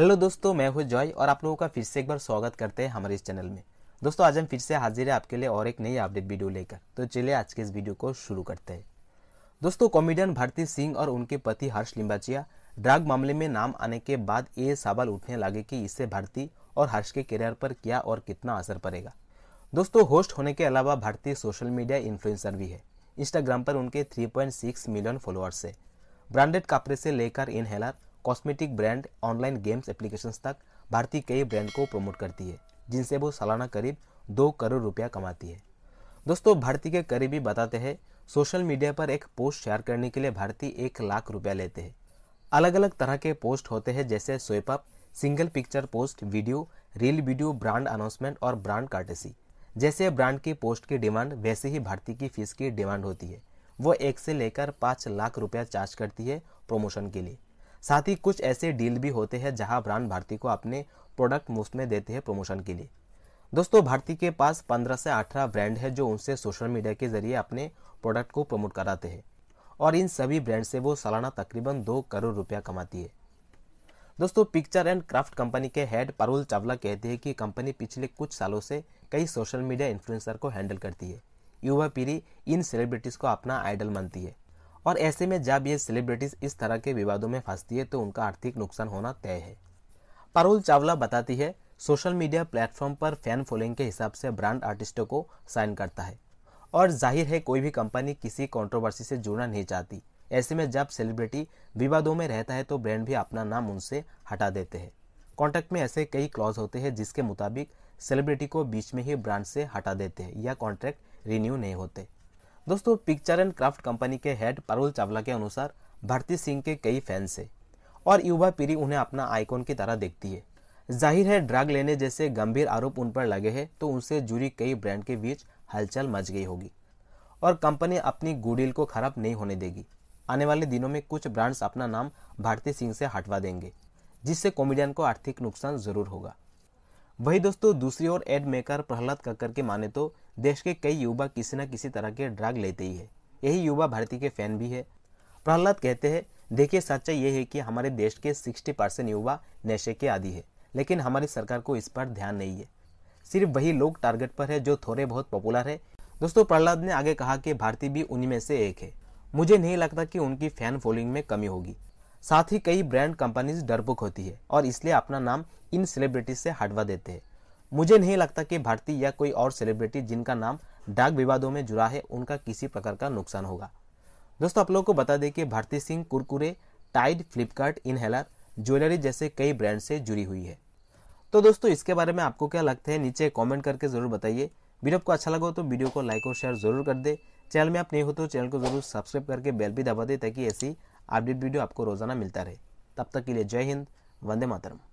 hello दोस्तों मैं हूँ जॉय और आप लोगों का फिर से एक बार स्वागत करते हैं हमारे इस चैनल में दोस्तों आज हम फिर से हाजिर है आपके लिए और एक नई अपडेट वीडियो लेकर तो चलिए आज के इस वीडियो को शुरू करते हैं दोस्तों कॉमेडियन भारती सिंह और उनके पति हर्ष लिम्बाचिया ड्रग मामले में नाम आने के बाद ये सवाल उठने लगे कि इससे भारती और हर्ष के करियर पर क्या और कितना असर पड़ेगा दोस्तों होस्ट होने के अलावा भारतीय सोशल मीडिया इन्फ्लुएंसर भी है इंस्टाग्राम पर उनके 3.6 मिलियन फॉलोअर्स है ब्रांडेड कपड़े से लेकर inhaler cosmetic brand online games applications तक भारतीय कई ब्रांड को प्रमोट करती है जिनसे वो सालाना करीब दो करोड़ रुपया कमाती है दोस्तों भारती के करीबी बताते हैं सोशल मीडिया पर एक पोस्ट शेयर करने के लिए भारती एक लाख रुपया लेते हैं अलग अलग तरह के पोस्ट होते हैं जैसे swipe up single picture post video reel video brand announcement और ब्रांड कार्टेसी जैसे ब्रांड की पोस्ट की डिमांड वैसे ही भारती की फीस की डिमांड होती है वो एक से लेकर पाँच लाख रुपया चार्ज करती है प्रमोशन के लिए साथ ही कुछ ऐसे डील भी होते हैं जहां ब्रांड भारती को अपने प्रोडक्ट मुफ्त में देते हैं प्रमोशन के लिए दोस्तों भारती के पास 15 से 18 ब्रांड है जो उनसे सोशल मीडिया के जरिए अपने प्रोडक्ट को प्रमोट कराते हैं और इन सभी ब्रांड से वो सालाना तकरीबन दो करोड़ रुपया कमाती है दोस्तों पिक्चर एंड क्राफ्ट कंपनी के हेड परुल चावला कहते हैं कि कंपनी पिछले कुछ सालों से कई सोशल मीडिया इन्फ्लुएंसर को हैंडल करती है युवा पीढ़ी इन सेलिब्रिटीज़ को अपना आइडल मानती है और ऐसे में जब ये सेलिब्रिटीज़ इस तरह के विवादों में फंसती है तो उनका आर्थिक नुकसान होना तय है परुल चावला बताती है सोशल मीडिया प्लेटफॉर्म पर फैन फॉलोइंग के हिसाब से ब्रांड आर्टिस्टों को साइन करता है और जाहिर है कोई भी कंपनी किसी कंट्रोवर्सी से जुड़ना नहीं चाहती ऐसे में जब सेलिब्रिटी विवादों में रहता है तो ब्रांड भी अपना नाम उनसे हटा देते हैं कॉन्ट्रैक्ट में ऐसे कई क्लॉज होते हैं जिसके मुताबिक सेलिब्रिटी को बीच में ही ब्रांड से हटा देते हैं या कॉन्ट्रैक्ट रिन्यू नहीं होते दोस्तों पिक्चर एंड क्राफ्ट कंपनी के हेड परुल चावला के अनुसार भारती सिंह के कई फैंस है और युवा पीढ़ी उन्हें अपना आइकॉन की तरह देखती है जाहिर है ड्रग लेने जैसे गंभीर आरोप उन पर लगे हैं तो उनसे जुड़ी कई ब्रांड के बीच हलचल मच गई होगी और कंपनी अपनी गुडील को खराब नहीं होने देगी आने वाले दिनों में कुछ ब्रांड्स अपना नाम भारती सिंह से हटवा देंगे जिससे कॉमेडियन को आर्थिक नुकसान जरूर होगा वही दोस्तों दूसरी ओर एड मेकर प्रहलाद कक्कर के माने तो देश के कई युवा किसी न किसी तरह के ड्रग लेते ही है यही युवा भारती के फैन भी है प्रहलाद कहते हैं देखिए सच्चाई ये है कि हमारे देश के 60 परसेंट युवा नशे के आदि है लेकिन हमारी सरकार को इस पर ध्यान नहीं है सिर्फ वही लोग टारगेट पर है जो थोड़े बहुत पॉपुलर है दोस्तों प्रहलाद ने आगे कहा कि भारती भी उनमें से एक है मुझे नहीं लगता कि उनकी फैन फॉलोइंग में कमी होगी साथ ही कई ब्रांड कंपनीज डरबुक होती है और इसलिए अपना नाम इन सेलिब्रिटीज से हटवा देते हैं मुझे नहीं लगता कि भारती या कोई और सेलिब्रिटी जिनका नाम डाक विवादों में जुड़ा है उनका किसी प्रकार का नुकसान होगा दोस्तों आप लोगों को बता दें कि Bharti Singh Kurkure Tide Flipkart inhaler jewellery जैसे कई ब्रांड से जुड़ी हुई है तो दोस्तों इसके बारे में आपको क्या लगता है नीचे कमेंट करके ज़रूर बताइए वीडियो को अच्छा लगा हो तो वीडियो को लाइक और शेयर जरूर कर दे चैनल में आप नहीं हो तो चैनल को जरूर सब्सक्राइब करके बेल भी दबा दे ताकि ऐसी अपडेट वीडियो आपको रोजाना मिलता रहे तब तक के लिए जय हिंद वंदे मातरम